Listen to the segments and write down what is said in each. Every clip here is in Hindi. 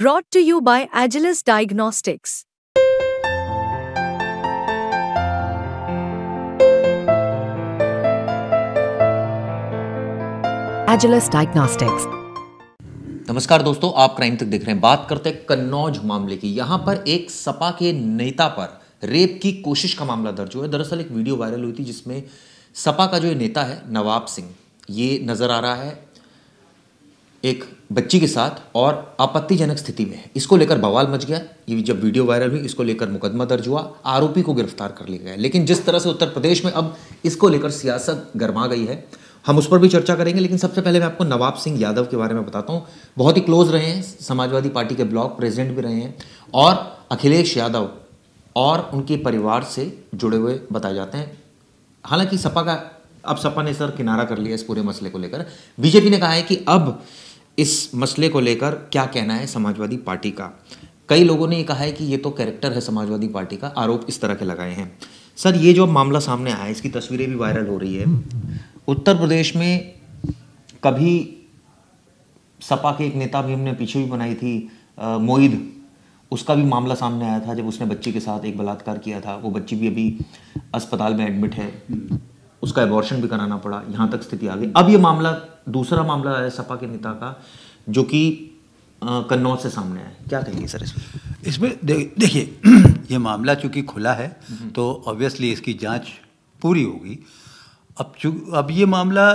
brought to you by Agilis Diagnostics. Agilis Diagnostics. नमस्कार दोस्तों आप क्राइम तक देख रहे हैं बात करते हैं कन्नौज मामले की यहां पर एक सपा के नेता पर रेप की कोशिश का मामला दर्ज हुआ है दरअसल एक वीडियो वायरल हुई थी जिसमें सपा का जो नेता है नवाब सिंह ये नजर आ रहा है एक बच्ची के साथ और आपत्तिजनक स्थिति में है इसको लेकर बवाल मच गया ये जब वीडियो वायरल हुई इसको लेकर मुकदमा दर्ज हुआ आरोपी को गिरफ्तार कर लिया गया लेकिन जिस तरह से उत्तर प्रदेश में अब इसको लेकर सियासत गर्मा गई है हम उस पर भी चर्चा करेंगे लेकिन सबसे पहले मैं आपको नवाब सिंह यादव के बारे में बताता हूँ बहुत ही क्लोज रहे हैं समाजवादी पार्टी के ब्लॉक प्रेसिडेंट भी रहे हैं और अखिलेश यादव और उनके परिवार से जुड़े हुए बताए जाते हैं हालांकि सपा का अब सपा ने सर किनारा कर लिया इस पूरे मसले को लेकर बीजेपी ने कहा है कि अब इस मसले को लेकर क्या कहना है समाजवादी पार्टी का कई लोगों ने ये कहा है कि ये तो कैरेक्टर है समाजवादी पार्टी का आरोप इस तरह के लगाए हैं सर ये जो मामला सामने आया इसकी तस्वीरें भी वायरल हो रही है उत्तर प्रदेश में कभी सपा के एक नेता भी हमने पीछे भी बनाई थी मोईद उसका भी मामला सामने आया था जब उसने बच्ची के साथ एक बलात्कार किया था वो बच्ची भी अभी अस्पताल में एडमिट है उसका एबॉर्शन भी कराना पड़ा यहाँ तक स्थिति आ गई अब ये मामला दूसरा मामला है सपा के नेता का जो कि कन्नौज से सामने आया क्या कहेंगे सर इसमें इसमें देखिए ये मामला चूँकि खुला है हम्म। तो ऑब्वियसली इसकी जाँच पूरी होगी अब चू अब ये मामला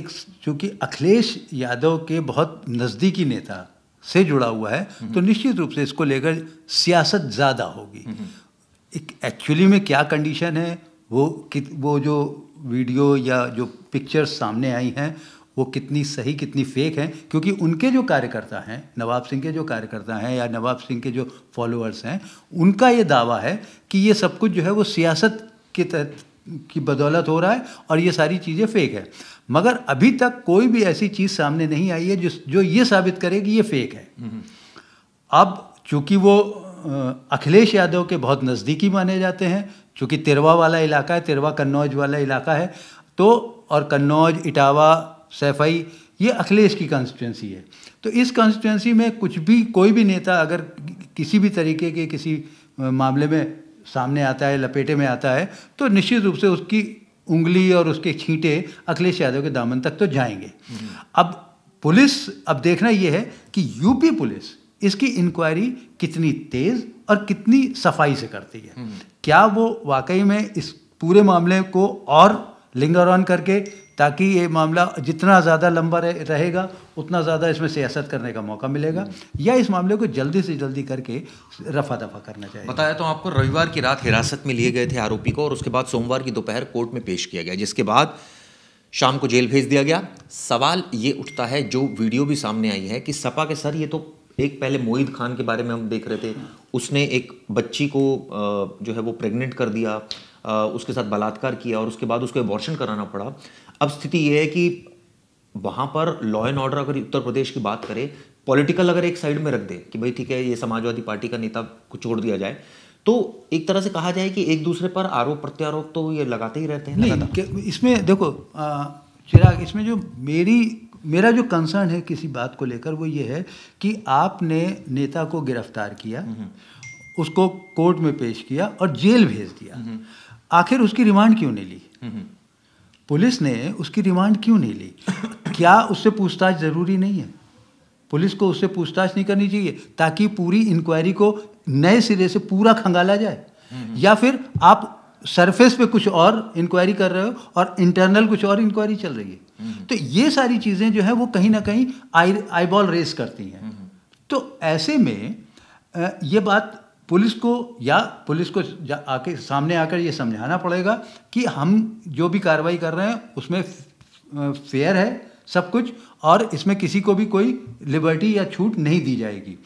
एक चूँकि अखिलेश यादव के बहुत नज़दीकी नेता से जुड़ा हुआ है हम्म। तो निश्चित रूप से इसको लेकर सियासत ज़्यादा होगी हम्म। एक एक्चुअली में क्या कंडीशन है वो कित वो जो वीडियो या जो पिक्चर्स सामने आई हैं वो कितनी सही कितनी फेक हैं क्योंकि उनके जो कार्यकर्ता हैं नवाब सिंह के जो कार्यकर्ता हैं या नवाब सिंह के जो फॉलोअर्स हैं उनका ये दावा है कि ये सब कुछ जो है वो सियासत के तहत की बदौलत हो रहा है और ये सारी चीज़ें फेक है मगर अभी तक कोई भी ऐसी चीज़ सामने नहीं आई है जिस जो ये साबित करे कि ये फेक है हम्म। अब चूंकि वो अखिलेश यादव के बहुत नज़दीकी माने जाते हैं चूँकि तिरवा वाला इलाका है तिरवा कन्नौज वाला इलाका है तो और कन्नौज इटावा सैफई ये अखिलेश की कॉन्स्टिट्यूंसी है तो इस कॉन्स्टिट्यूंसी में कुछ भी कोई भी नेता अगर किसी भी तरीके के किसी मामले में सामने आता है लपेटे में आता है तो निश्चित रूप से उसकी उंगली और उसके छींटे अखिलेश यादव के दामन तक तो जाएंगे हम्म। अब पुलिस अब देखना यह है कि यूपी पुलिस इसकी इंक्वायरी कितनी तेज़ और कितनी सफाई से करती है हम्म। क्या वो वाकई में इस पूरे मामले को और लिंगर ऑन करके ताकि ये मामला जितना ज़्यादा लंबा रहेगा उतना ज़्यादा इसमें सियासत करने का मौका मिलेगा हम्म। या इस मामले को जल्दी से जल्दी करके रफा दफा करना चाहिए बताया तो आपको रविवार की रात हिरासत में लिए गए थे आरोपी को और उसके बाद सोमवार की दोपहर कोर्ट में पेश किया गया जिसके बाद शाम को जेल भेज दिया गया सवाल ये उठता है जो वीडियो भी सामने आई है कि सपा के सर ये तो एक पहले मोहित खान के बारे में हम देख रहे थे उसने एक बच्ची को जो है वो प्रेग्नेंट कर दिया उसके साथ बलात्कार किया और उसके बाद उसको एबॉर्शन कराना पड़ा अब स्थिति यह है कि वहाँ पर लॉ एंड ऑर्डर अगर उत्तर प्रदेश की बात करें पॉलिटिकल अगर एक साइड में रख दे कि भाई ठीक है ये समाजवादी पार्टी का नेता को छोड़ दिया जाए तो एक तरह से कहा जाए कि एक दूसरे पर आरोप प्रत्यारोप तो ये लगाते ही रहते हैं नहीं, इसमें देखो चिराग इसमें जो मेरी मेरा जो कंसर्न है किसी बात को लेकर वो ये है कि आपने नेता को गिरफ्तार किया हम्म। उसको कोर्ट में पेश किया और जेल भेज दिया हम्म। आखिर उसकी रिमांड क्यों नहीं ली हम्म। पुलिस ने उसकी रिमांड क्यों नहीं ली क्या उससे पूछताछ ज़रूरी नहीं है पुलिस को उससे पूछताछ नहीं करनी चाहिए ताकि पूरी इंक्वायरी को नए सिरे से पूरा खंगाला जाए या फिर आप सरफेस पे कुछ और इंक्वायरी कर रहे हो और इंटरनल कुछ और इंक्वायरी चल रही है हम्म। तो ये सारी चीज़ें जो है वो कहीं ना कहीं आई आई बॉल रेस करती हैं हम्म। तो ऐसे में ये बात पुलिस को या पुलिस को आके सामने आकर ये समझाना पड़ेगा कि हम जो भी कार्रवाई कर रहे हैं उसमें फेयर है सब कुछ और इसमें किसी को भी कोई लिबर्टी या छूट नहीं दी जाएगी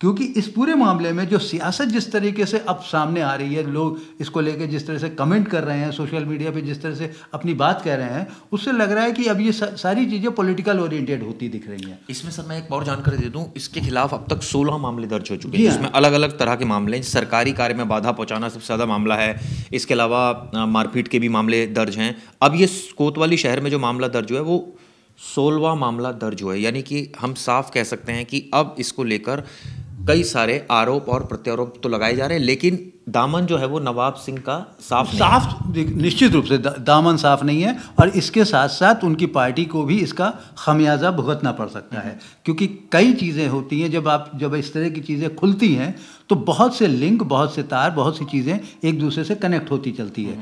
क्योंकि इस पूरे मामले में जो सियासत जिस तरीके से अब सामने आ रही है लोग इसको लेके जिस तरह से कमेंट कर रहे हैं सोशल मीडिया पे जिस तरह से अपनी बात कह रहे हैं उससे लग रहा है कि अब ये सारी चीज़ें पॉलिटिकल ओरिएंटेड होती दिख रही हैं इसमें सर मैं एक और जानकारी दे दूँ इसके खिलाफ अब तक सोलह मामले दर्ज हो चुके हैं इसमें हाँ। अलग अलग तरह के मामले सरकारी कार्य में बाधा पहुँचाना सबसे ज़्यादा मामला है इसके अलावा मारपीट के भी मामले दर्ज हैं अब ये कोतवाली शहर में जो मामला दर्ज हुआ है वो सोलवा मामला दर्ज हुआ है यानी कि हम साफ कह सकते हैं कि अब इसको लेकर कई सारे आरोप और प्रत्यारोप तो लगाए जा रहे हैं लेकिन दामन जो है वो नवाब सिंह का साफ साफ निश्चित रूप से दामन साफ नहीं है और इसके साथ साथ उनकी पार्टी को भी इसका खमियाजा भुगतना पड़ सकता है क्योंकि कई चीज़ें होती हैं जब आप जब इस तरह की चीज़ें खुलती हैं तो बहुत से लिंक बहुत से तार बहुत सी चीज़ें एक दूसरे से कनेक्ट होती चलती है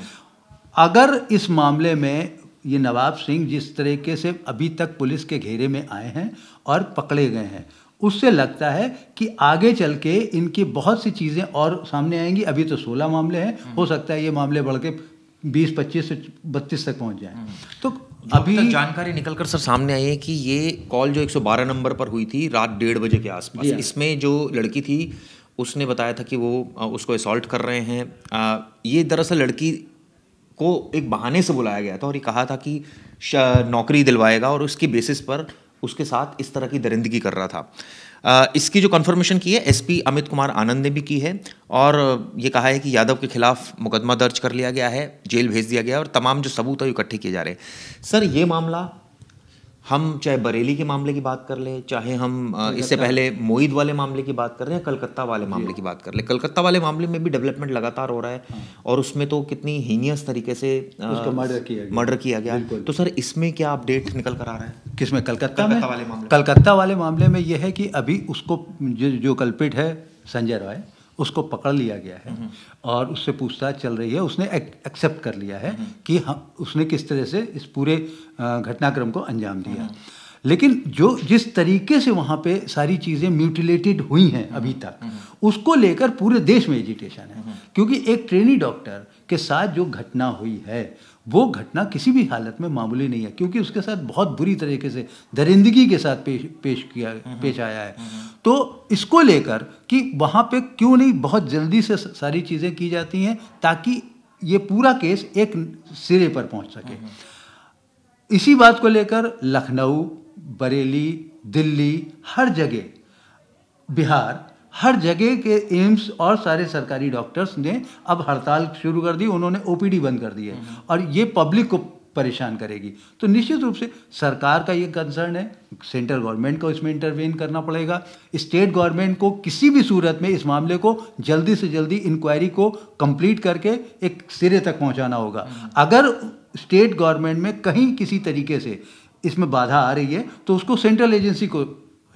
अगर इस मामले में ये नवाब सिंह जिस तरीके से अभी तक पुलिस के घेरे में आए हैं और पकड़े गए हैं उससे लगता है कि आगे चल के इनकी बहुत सी चीज़ें और सामने आएंगी अभी तो सोलह मामले हैं हो हम्म। सकता है ये मामले बढ़ के बीस पच्चीस से बत्तीस तक पहुंच जाए हम्म। तो अभी तक जानकारी निकलकर सर सामने आई है कि ये कॉल जो 112 नंबर पर हुई थी रात डेढ़ बजे के आसपास हाँ। इसमें जो लड़की थी उसने बताया था कि वो उसको असॉल्ट कर रहे हैं आ, ये दरअसल लड़की को एक बहाने से बुलाया गया था और ये कहा था कि नौकरी दिलवाएगा और उसके बेसिस पर उसके साथ इस तरह की दरिंदगी कर रहा था इसकी जो कन्फर्मेशन की है एसपी अमित कुमार आनंद ने भी की है और ये कहा है कि यादव के खिलाफ मुकदमा दर्ज कर लिया गया है जेल भेज दिया गया और तमाम जो सबूत है इकट्ठे किए जा रहे हैं सर ये मामला हम चाहे बरेली के मामले की बात कर लें चाहे हम इससे पहले मोईद वाले मामले की बात कर रहे हैं कलकत्ता वाले मामले की बात कर लें कलकत्ता वाले मामले में भी डेवलपमेंट लगातार हो रहा है हाँ। और उसमें तो कितनी हीनियस तरीके से मर्डर किया गया, मर्डर किया गया। तो सर इसमें क्या अपडेट निकल कर आ रहा है किसमें कलकत्ता में कलकत्ता वाले मामले में यह है कि अभी उसको जो जो कल्पिट है संजय रॉय उसको पकड़ लिया गया है हम्म। और उससे पूछताछ चल रही है उसने एक्सेप्ट कर लिया है हम्म। कि हम उसने किस तरह से इस पूरे घटनाक्रम को अंजाम दिया हम्म। लेकिन जो जिस तरीके से वहाँ पे सारी चीज़ें म्यूटिलेटेड हुई हैं अभी तक उसको लेकर पूरे देश में एजिटेशन है क्योंकि एक ट्रेनी डॉक्टर के साथ जो घटना हुई है वो घटना किसी भी हालत में मामूली नहीं है क्योंकि उसके साथ बहुत बुरी तरीके से दरिंदगी के साथ पेश पेश किया हम्म, पेश आया है हम्म, हम्म। तो इसको लेकर कि वहाँ पे क्यों नहीं बहुत जल्दी से सारी चीज़ें की जाती हैं ताकि ये पूरा केस एक सिरे पर पहुँच सके इसी बात को लेकर लखनऊ बरेली दिल्ली हर जगह बिहार हर जगह के एम्स और सारे सरकारी डॉक्टर्स ने अब हड़ताल शुरू कर दी उन्होंने ओपीडी बंद कर दी है हम्म। और ये पब्लिक को परेशान करेगी तो निश्चित रूप से सरकार का ये कंसर्न है सेंट्रल गवर्नमेंट को इसमें इंटरवीन करना पड़ेगा स्टेट गवर्नमेंट को किसी भी सूरत में इस मामले को जल्दी से जल्दी इंक्वायरी को कंप्लीट करके एक सिरे तक पहुंचाना होगा हम्म। अगर स्टेट गवर्नमेंट में कहीं किसी तरीके से इसमें बाधा आ रही है तो उसको सेंट्रल एजेंसी को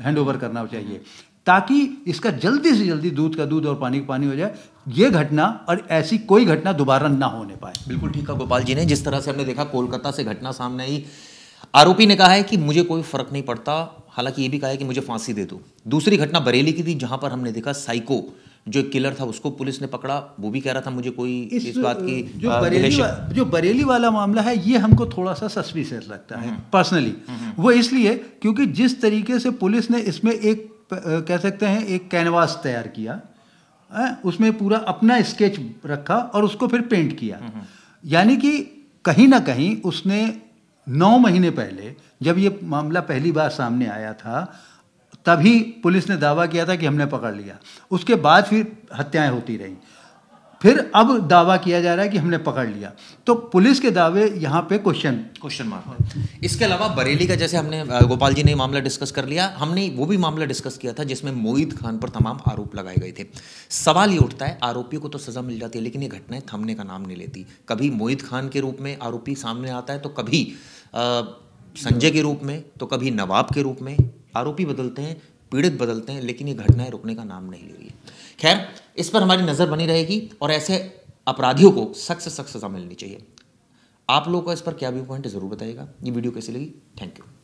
हैंड ओवर करना चाहिए ताकि इसका जल्दी से जल्दी दूध का दूध और पानी का पानी हो जाए ये घटना और ऐसी कोई घटना दोबारा ना होने पाए बिल्कुल ठीक है गोपाल जी ने जिस तरह से हमने देखा कोलकाता से घटना सामने आई आरोपी ने कहा है कि मुझे कोई फर्क नहीं पड़ता हालांकि ये भी कहा है कि मुझे फांसी दे दो दूसरी घटना बरेली की थी जहां पर हमने देखा साइको जो एक किलर था उसको पुलिस ने पकड़ा वो भी कह रहा था मुझे कोई इस, इस बात की जो बरेली वा, जो बरेली वाला मामला है ये हमको थोड़ा सा सस्पिशियस लगता है हम्म। पर्सनली हम्म। वो इसलिए क्योंकि जिस तरीके से पुलिस ने इसमें एक कह सकते हैं एक कैनवास तैयार किया उसमें पूरा अपना स्केच रखा और उसको फिर पेंट किया हम्म, हम्म। यानी कि कहीं ना कहीं उसने नौ महीने पहले जब ये मामला पहली बार सामने आया था तभी पुलिस ने दावा किया था कि हमने पकड़ लिया उसके बाद फिर हत्याएं होती रहीं फिर अब दावा किया जा रहा है कि हमने पकड़ लिया तो पुलिस के दावे यहाँ पे क्वेश्चन क्वेश्चन मार्क इसके अलावा बरेली का जैसे हमने गोपाल जी ने मामला डिस्कस कर लिया हमने वो भी मामला डिस्कस किया था जिसमें मोहित खान पर तमाम आरोप लगाए गए थे सवाल ये उठता है आरोपियों को तो सज़ा मिल जाती है लेकिन ये घटनाएं थमने का नाम नहीं लेती कभी मोहित खान के रूप में आरोपी सामने आता है तो कभी संजय के रूप में तो कभी नवाब के रूप में आरोपी बदलते हैं पीड़ित बदलते हैं लेकिन ये घटनाएं रुकने का नाम नहीं ले रही खैर इस पर हमारी नज़र बनी रहेगी और ऐसे अपराधियों को सख्त से सख्त सजा मिलनी चाहिए आप लोगों का इस पर क्या व्यू पॉइंट है ज़रूर बताइएगा ये वीडियो कैसी लगी थैंक यू